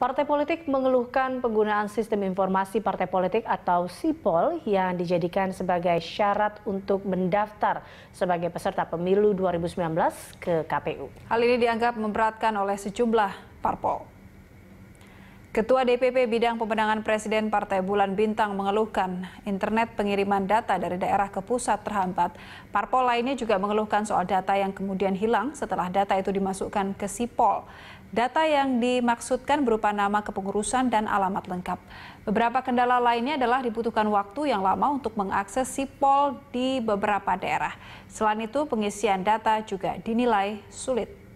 Partai politik mengeluhkan penggunaan sistem informasi partai politik atau SIPOL yang dijadikan sebagai syarat untuk mendaftar sebagai peserta pemilu 2019 ke KPU. Hal ini dianggap memberatkan oleh sejumlah parpol. Ketua DPP Bidang Pemenangan Presiden Partai Bulan Bintang mengeluhkan internet pengiriman data dari daerah ke pusat terhambat. Parpol lainnya juga mengeluhkan soal data yang kemudian hilang setelah data itu dimasukkan ke Sipol. Data yang dimaksudkan berupa nama kepengurusan dan alamat lengkap. Beberapa kendala lainnya adalah dibutuhkan waktu yang lama untuk mengakses Sipol di beberapa daerah. Selain itu, pengisian data juga dinilai sulit.